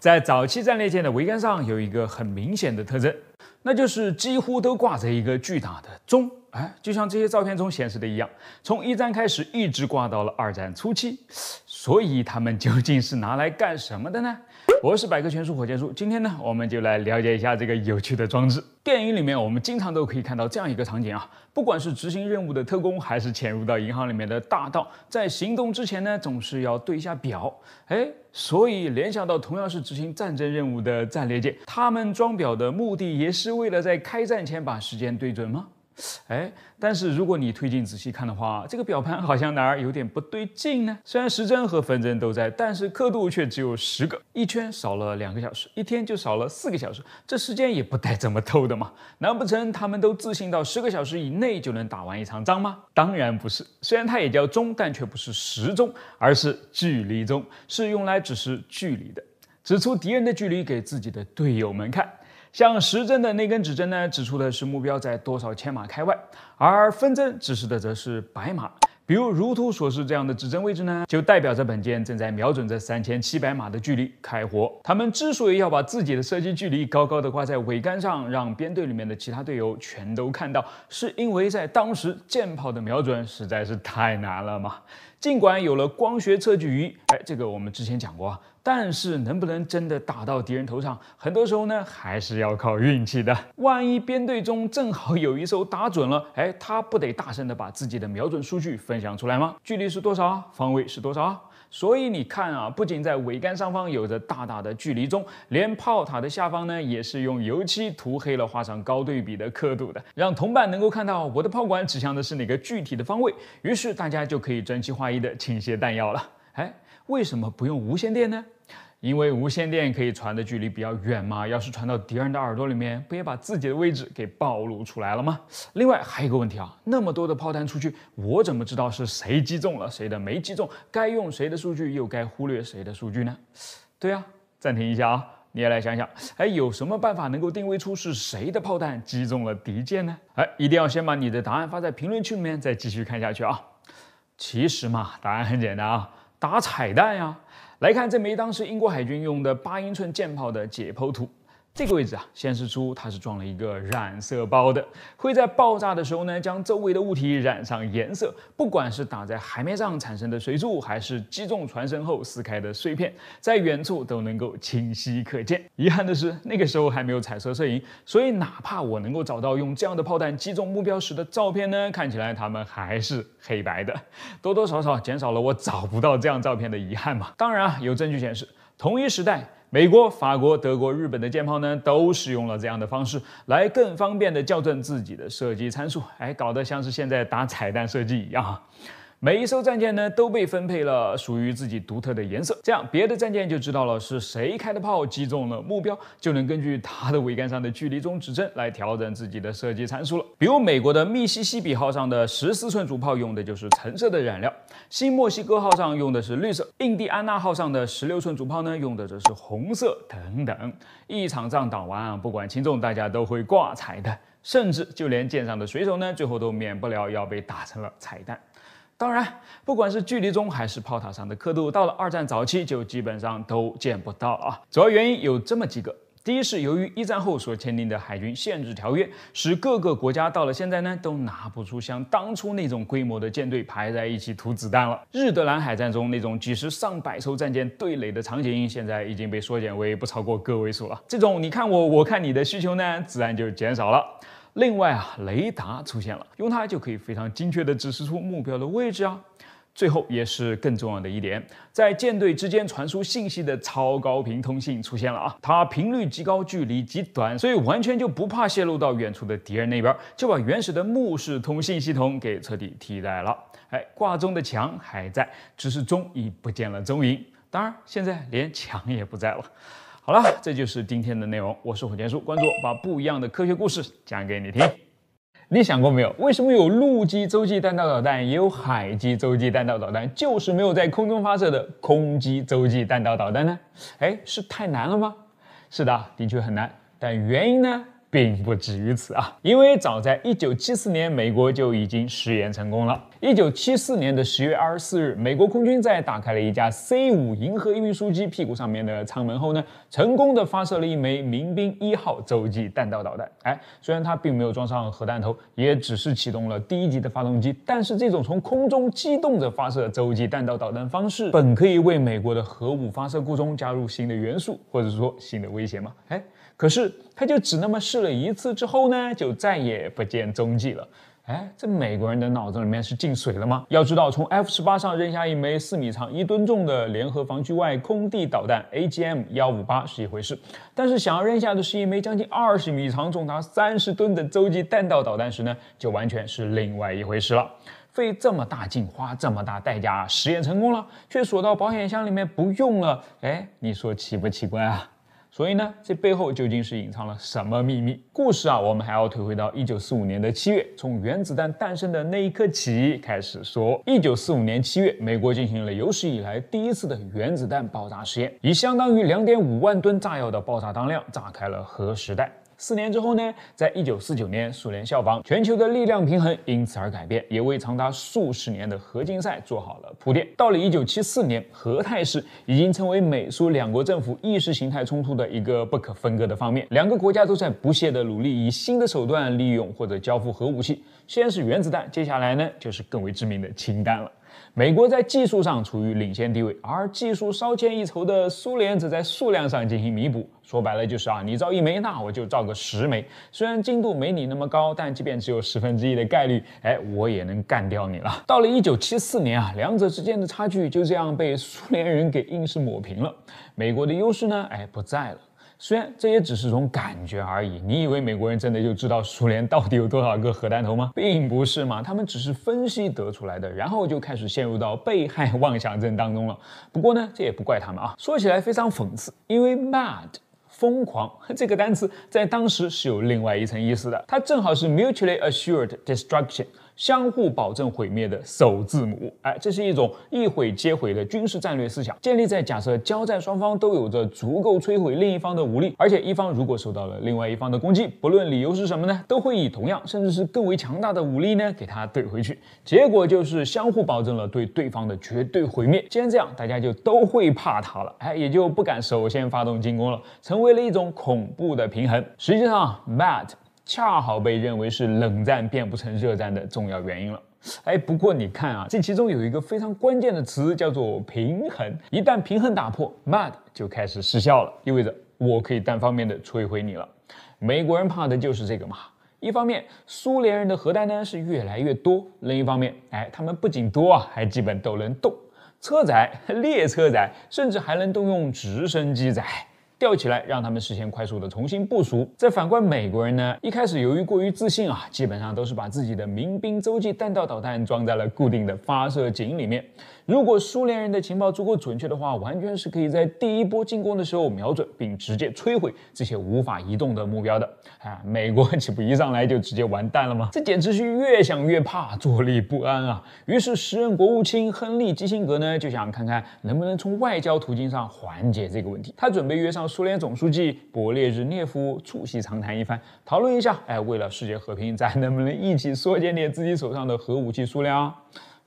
在早期战列舰的桅杆上有一个很明显的特征，那就是几乎都挂着一个巨大的钟，哎，就像这些照片中显示的一样，从一战开始一直挂到了二战初期，所以它们究竟是拿来干什么的呢？我是百科全书火箭叔，今天呢，我们就来了解一下这个有趣的装置。电影里面我们经常都可以看到这样一个场景啊，不管是执行任务的特工，还是潜入到银行里面的大盗，在行动之前呢，总是要对一下表。哎，所以联想到同样是执行战争任务的战列舰，他们装表的目的也是为了在开战前把时间对准吗？哎，但是如果你推近仔细看的话，这个表盘好像哪儿有点不对劲呢？虽然时针和分针都在，但是刻度却只有十个，一圈少了两个小时，一天就少了四个小时。这时间也不带这么偷的嘛！难不成他们都自信到十个小时以内就能打完一场仗吗？当然不是。虽然它也叫钟，但却不是时钟，而是距离钟，是用来指示距离的，指出敌人的距离给自己的队友们看。像时针的那根指针呢，指出的是目标在多少千码开外，而分针指示的则是百码。比如如图所示这样的指针位置呢，就代表着本舰正在瞄准这三千七百码的距离开火。他们之所以要把自己的射击距离高高的挂在桅杆上，让编队里面的其他队友全都看到，是因为在当时舰炮的瞄准实在是太难了嘛。尽管有了光学测距仪，哎，这个我们之前讲过，啊，但是能不能真的打到敌人头上，很多时候呢还是要靠运气的。万一编队中正好有一艘打准了，哎，他不得大声的把自己的瞄准数据分享出来吗？距离是多少？方位是多少？所以你看啊，不仅在桅杆上方有着大大的距离中，连炮塔的下方呢，也是用油漆涂黑了，画上高对比的刻度的，让同伴能够看到我的炮管指向的是哪个具体的方位。于是大家就可以整齐划一的倾斜弹药了。哎，为什么不用无线电呢？因为无线电可以传的距离比较远嘛，要是传到敌人的耳朵里面，不也把自己的位置给暴露出来了吗？另外还有个问题啊，那么多的炮弹出去，我怎么知道是谁击中了谁的，没击中该用谁的数据，又该忽略谁的数据呢？对呀，暂停一下啊，你也来想想，哎，有什么办法能够定位出是谁的炮弹击中了敌舰呢？哎，一定要先把你的答案发在评论区里面，再继续看下去啊。其实嘛，答案很简单啊，打彩蛋呀。来看这枚当时英国海军用的八英寸舰炮的解剖图。这个位置啊，显示出它是装了一个染色包的，会在爆炸的时候呢，将周围的物体染上颜色。不管是打在海面上产生的水柱，还是击中船身后撕开的碎片，在远处都能够清晰可见。遗憾的是，那个时候还没有彩色摄影，所以哪怕我能够找到用这样的炮弹击中目标时的照片呢，看起来它们还是黑白的，多多少少减少了我找不到这样照片的遗憾嘛。当然啊，有证据显示，同一时代。美国、法国、德国、日本的舰炮呢，都使用了这样的方式来更方便的校正自己的射击参数。哎，搞得像是现在打彩弹射击一样。每一艘战舰呢都被分配了属于自己独特的颜色，这样别的战舰就知道了是谁开的炮击中了目标，就能根据它的桅杆上的距离中指针来调整自己的射击参数了。比如美国的密西西比号上的十四寸主炮用的就是橙色的染料，新墨西哥号上用的是绿色，印第安纳号上的十六寸主炮呢用的则是红色等等。一场仗打完，不管轻重，大家都会挂彩的，甚至就连舰上的水手呢，最后都免不了要被打成了彩蛋。当然，不管是距离中还是炮塔上的刻度，到了二战早期就基本上都见不到啊。主要原因有这么几个：第一是由于一战后所签订的海军限制条约，使各个国家到了现在呢都拿不出像当初那种规模的舰队排在一起涂子弹了。日德兰海战中那种几十上百艘战舰对垒的场景，现在已经被缩减为不超过个位数了。这种你看我我看你的需求呢，自然就减少了。另外啊，雷达出现了，用它就可以非常精确地指示出目标的位置啊。最后也是更重要的一点，在舰队之间传输信息的超高频通信出现了啊，它频率极高，距离极短，所以完全就不怕泄露到远处的敌人那边，就把原始的目视通信系统给彻底替代了。哎，挂钟的墙还在，只是钟已不见了踪影。当然，现在连墙也不在了。好了，这就是今天的内容。我是火箭叔，关注我，把不一样的科学故事讲给你听。你想过没有，为什么有陆基洲际弹道导弹，也有海基洲际弹道导弹，就是没有在空中发射的空基洲际弹道导弹呢？哎，是太难了吗？是的，的确很难。但原因呢？并不止于此啊，因为早在一九七四年，美国就已经试验成功了。一九七四年的十月二十四日，美国空军在打开了一架 C 五银河运输机屁股上面的舱门后呢，成功的发射了一枚民兵一号洲际弹道导弹。哎，虽然它并没有装上核弹头，也只是启动了第一级的发动机，但是这种从空中机动着发射洲际弹道导弹方式，本可以为美国的核武发射库中加入新的元素，或者说新的威胁嘛？哎。可是，他就只那么试了一次之后呢，就再也不见踪迹了。哎，这美国人的脑子里面是进水了吗？要知道，从 F-18 上扔下一枚四米长、一吨重的联合防区外空地导弹 AGM-158 是一回事，但是想要扔下的是一枚将近二十米长、重达三十吨的洲际弹道导弹时呢，就完全是另外一回事了。费这么大劲，花这么大代价，实验成功了，却锁到保险箱里面不用了。哎，你说奇不奇怪啊？所以呢，这背后究竟是隐藏了什么秘密故事啊？我们还要退回到一九四五年的七月，从原子弹诞生的那一刻起开始说。一九四五年七月，美国进行了有史以来第一次的原子弹爆炸实验，以相当于两点五万吨炸药的爆炸当量，炸开了核时代。四年之后呢，在一九四九年，苏联效仿，全球的力量平衡因此而改变，也为长达数十年的核竞赛做好了铺垫。到了一九七四年，核态势已经成为美苏两国政府意识形态冲突的一个不可分割的方面。两个国家都在不懈的努力，以新的手段利用或者交付核武器。先是原子弹，接下来呢，就是更为知名的氢弹了。美国在技术上处于领先地位，而技术稍欠一筹的苏联则在数量上进行弥补。说白了就是啊，你造一枚，那我就造个十枚。虽然精度没你那么高，但即便只有十分之一的概率，哎，我也能干掉你了。到了1974年啊，两者之间的差距就这样被苏联人给硬是抹平了。美国的优势呢，哎，不在了。虽然这也只是种感觉而已，你以为美国人真的就知道苏联到底有多少个核弹头吗？并不是嘛，他们只是分析得出来的，然后就开始陷入到被害妄想症当中了。不过呢，这也不怪他们啊。说起来非常讽刺，因为 mad 疯狂这个单词在当时是有另外一层意思的，它正好是 mutually assured destruction。相互保证毁灭的首字母，哎，这是一种一毁皆毁的军事战略思想，建立在假设交战双方都有着足够摧毁另一方的武力，而且一方如果受到了另外一方的攻击，不论理由是什么呢，都会以同样甚至是更为强大的武力呢给他怼回去，结果就是相互保证了对对方的绝对毁灭。既然这样，大家就都会怕他了，哎，也就不敢首先发动进攻了，成为了一种恐怖的平衡。实际上 m a t 恰好被认为是冷战变不成热战的重要原因了。哎，不过你看啊，这其中有一个非常关键的词，叫做平衡。一旦平衡打破，mad 就开始失效了，意味着我可以单方面的摧毁你了。美国人怕的就是这个嘛。一方面，苏联人的核弹呢是越来越多；另一方面，哎，他们不仅多啊，还基本都能动，车载、列车载，甚至还能动用直升机载。吊起来，让他们实现快速的重新部署。再反观美国人呢，一开始由于过于自信啊，基本上都是把自己的民兵洲际弹道导弹装在了固定的发射井里面。如果苏联人的情报足够准确的话，完全是可以在第一波进攻的时候瞄准并直接摧毁这些无法移动的目标的。哎，美国岂不一上来就直接完蛋了吗？这简直是越想越怕，坐立不安啊！于是，时任国务卿亨利基辛格呢，就想看看能不能从外交途径上缓解这个问题。他准备约上。苏联总书记勃列日涅夫促膝长谈一番，讨论一下，哎，为了世界和平，咱能不能一起缩减点自己手上的核武器数量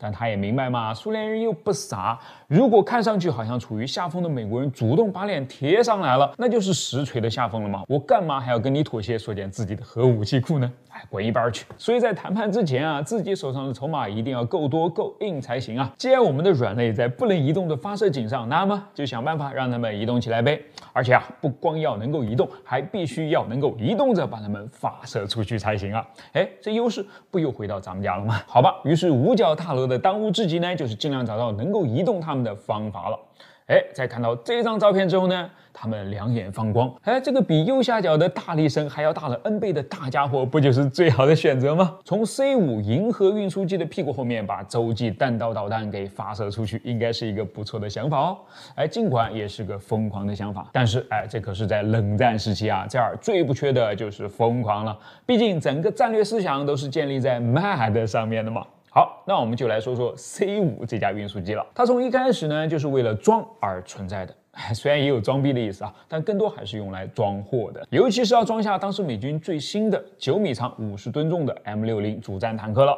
但他也明白嘛，苏联人又不傻。如果看上去好像处于下风的美国人主动把脸贴上来了，那就是实锤的下风了嘛。我干嘛还要跟你妥协，缩减自己的核武器库呢？哎，滚一边去！所以在谈判之前啊，自己手上的筹码一定要够多够硬才行啊。既然我们的软肋在不能移动的发射井上，那么就想办法让他们移动起来呗。而且啊，不光要能够移动，还必须要能够移动着把他们发射出去才行啊。哎，这优势不又回到咱们家了吗？好吧，于是五角大楼的。当务之急呢，就是尽量找到能够移动他们的方法了。哎，在看到这张照片之后呢，他们两眼放光。哎，这个比右下角的大力神还要大了 N 倍的大家伙，不就是最好的选择吗？从 C 五银河运输机的屁股后面把洲际弹道导弹给发射出去，应该是一个不错的想法哦。哎，尽管也是个疯狂的想法，但是哎，这可是在冷战时期啊，这儿最不缺的就是疯狂了。毕竟整个战略思想都是建立在 mad 上面的嘛。好，那我们就来说说 C 五这家运输机了。它从一开始呢，就是为了装而存在的，虽然也有装逼的意思啊，但更多还是用来装货的，尤其是要装下当时美军最新的九米长、五十吨重的 M 六零主战坦克了。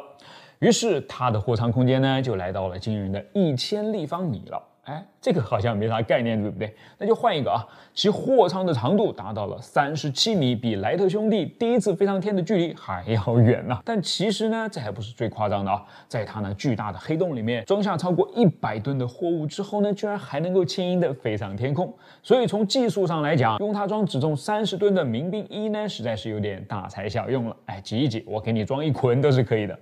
于是，它的货舱空间呢，就来到了惊人的一千立方米了。哎，这个好像没啥概念，对不对？那就换一个啊，其货舱的长度达到了三十七米，比莱特兄弟第一次飞上天的距离还要远呢。但其实呢，这还不是最夸张的啊，在它那巨大的黑洞里面装下超过一百吨的货物之后呢，居然还能够轻盈地飞上天空。所以从技术上来讲，用它装只重三十吨的民兵一呢，实在是有点大材小用了。哎，挤一挤，我给你装一捆都是可以的。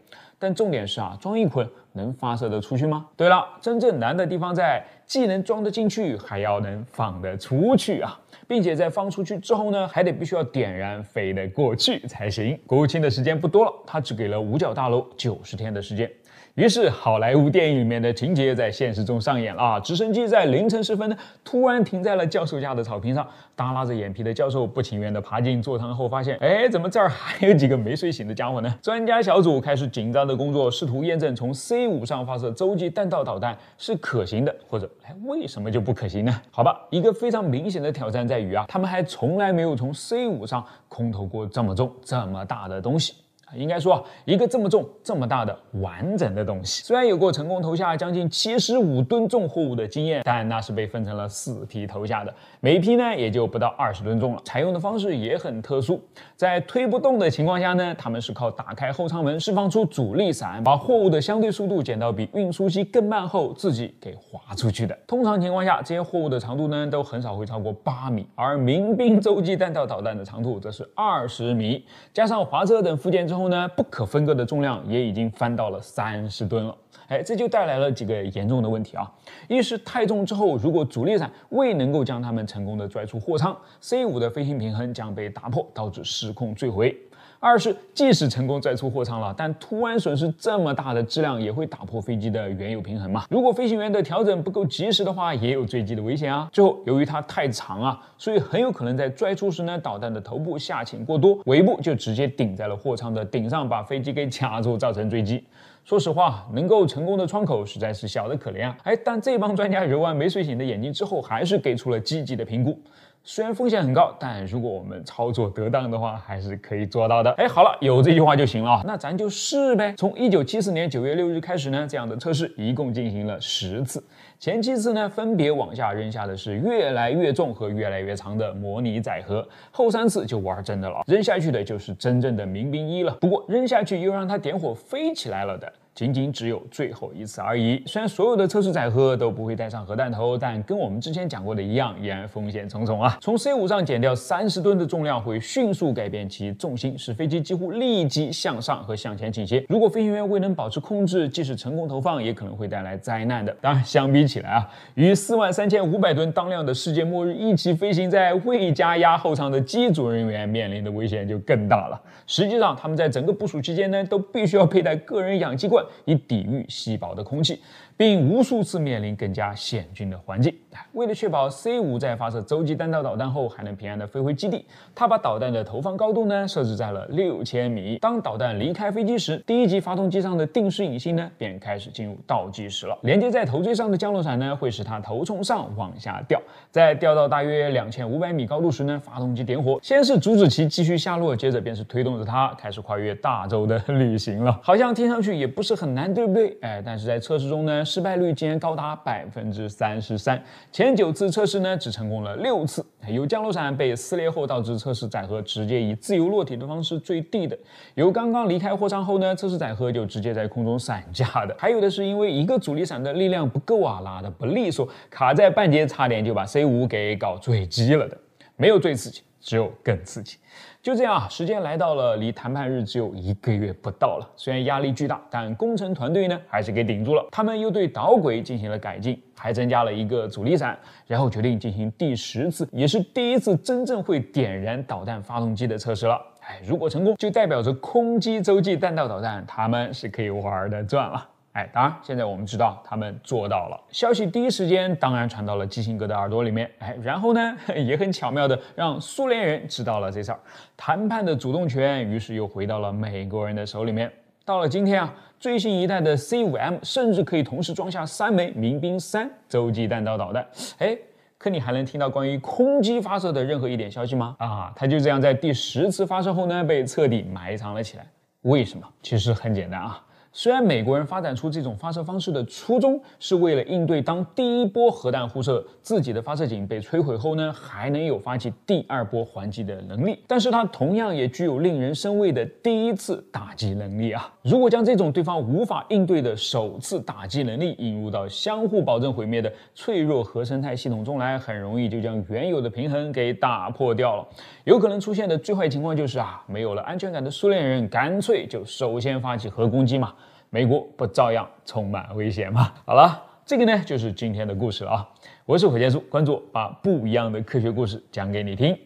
但重点是啊，装一捆能发射得出去吗？对了，真正难的地方在，既能装得进去，还要能放得出去啊，并且在放出去之后呢，还得必须要点燃，飞得过去才行。国务卿的时间不多了，他只给了五角大楼九十天的时间。于是，好莱坞电影里面的情节在现实中上演了。啊！直升机在凌晨时分呢，突然停在了教授家的草坪上。耷拉着眼皮的教授不情愿地爬进座舱后，发现，哎，怎么这儿还有几个没睡醒的家伙呢？专家小组开始紧张的工作，试图验证从 C 五上发射洲际弹道导弹是可行的，或者，哎，为什么就不可行呢？好吧，一个非常明显的挑战在于啊，他们还从来没有从 C 五上空投过这么重、这么大的东西。应该说，一个这么重、这么大的完整的东西，虽然有过成功投下将近七十五吨重货物的经验，但那是被分成了四批投下的，每一批呢也就不到二十吨重了。采用的方式也很特殊，在推不动的情况下呢，他们是靠打开后舱门释放出阻力伞，把货物的相对速度减到比运输机更慢后，自己给滑出去的。通常情况下，这些货物的长度呢都很少会超过八米，而民兵洲际弹道导弹的长度则是二十米，加上滑车等附件之后。后呢，不可分割的重量也已经翻到了三十吨了，哎，这就带来了几个严重的问题啊。一是太重之后，如果主力伞未能够将它们成功的拽出货舱 c 五的飞行平衡将被打破，导致失控坠毁。二是，即使成功拽出货舱了，但突然损失这么大的质量，也会打破飞机的原有平衡嘛？如果飞行员的调整不够及时的话，也有坠机的危险啊！最后，由于它太长啊，所以很有可能在拽出时呢，导弹的头部下潜过多，尾部就直接顶在了货舱的顶上，把飞机给卡住，造成坠机。说实话，能够成功的窗口实在是小得可怜啊！哎，但这帮专家揉完没睡醒的眼睛之后，还是给出了积极的评估。虽然风险很高，但如果我们操作得当的话，还是可以做到的。哎，好了，有这句话就行了啊，那咱就试呗。从1974年9月6日开始呢，这样的测试一共进行了十次。前七次呢，分别往下扔下的是越来越重和越来越长的模拟载荷，后三次就玩真的了，扔下去的就是真正的民兵一了。不过扔下去又让它点火飞起来了的。仅仅只有最后一次而已。虽然所有的测试载荷都不会带上核弹头，但跟我们之前讲过的一样，依然风险重重啊。从 C5 上减掉三十吨的重量，会迅速改变其重心，使飞机几乎立即向上和向前倾斜。如果飞行员未能保持控制，即使成功投放，也可能会带来灾难的。当然，相比起来啊，与四万三千五百吨当量的世界末日一起飞行，在未加压后舱的机组人员面临的危险就更大了。实际上，他们在整个部署期间呢，都必须要佩戴个人氧气罐。以抵御稀薄的空气，并无数次面临更加险峻的环境。为了确保 C 五在发射洲际弹道导弹后还能平安地飞回基地，他把导弹的投放高度呢设置在了六千米。当导弹离开飞机时，第一级发动机上的定时引信呢便开始进入倒计时了。连接在头锥上的降落伞呢会使它头从上往下掉。在掉到大约两千五百米高度时呢，发动机点火，先是阻止其继续下落，接着便是推动着它开始跨越大洲的旅 行了。好像听上去也不是。很难，对不对？哎，但是在测试中呢，失败率竟然高达百分之三十三。前九次测试呢，只成功了六次。有降落伞被撕裂后导致测试载荷直接以自由落体的方式坠地的；有刚刚离开货舱后呢，测试载荷就直接在空中散架的；还有的是因为一个阻力伞的力量不够啊，拉的不利索，卡在半截，差点就把 C 五给搞坠机了的。没有最刺激，只有更刺激。就这样啊，时间来到了离谈判日只有一个月不到了。虽然压力巨大，但工程团队呢还是给顶住了。他们又对导轨进行了改进，还增加了一个阻力伞，然后决定进行第十次，也是第一次真正会点燃导弹发动机的测试了。哎，如果成功，就代表着空基洲际弹道导弹，他们是可以玩的转了。哎，当然，现在我们知道他们做到了。消息第一时间当然传到了基辛格的耳朵里面。哎，然后呢，也很巧妙的让苏联人知道了这事儿，谈判的主动权于是又回到了美国人的手里面。到了今天啊，最新一代的 C5M 甚至可以同时装下三枚民兵三洲际弹道导弹。哎，可你还能听到关于空基发射的任何一点消息吗？啊，它就这样在第十次发射后呢，被彻底埋藏了起来。为什么？其实很简单啊。虽然美国人发展出这种发射方式的初衷是为了应对当第一波核弹呼射，自己的发射井被摧毁后呢，还能有发起第二波还击的能力，但是它同样也具有令人生畏的第一次打击能力啊！如果将这种对方无法应对的首次打击能力引入到相互保证毁灭的脆弱核生态系统中来，很容易就将原有的平衡给打破掉了。有可能出现的最坏情况就是啊，没有了安全感的苏联人干脆就首先发起核攻击嘛！美国不照样充满危险吗？好了，这个呢就是今天的故事了啊！我是火箭叔，关注我，把不一样的科学故事讲给你听。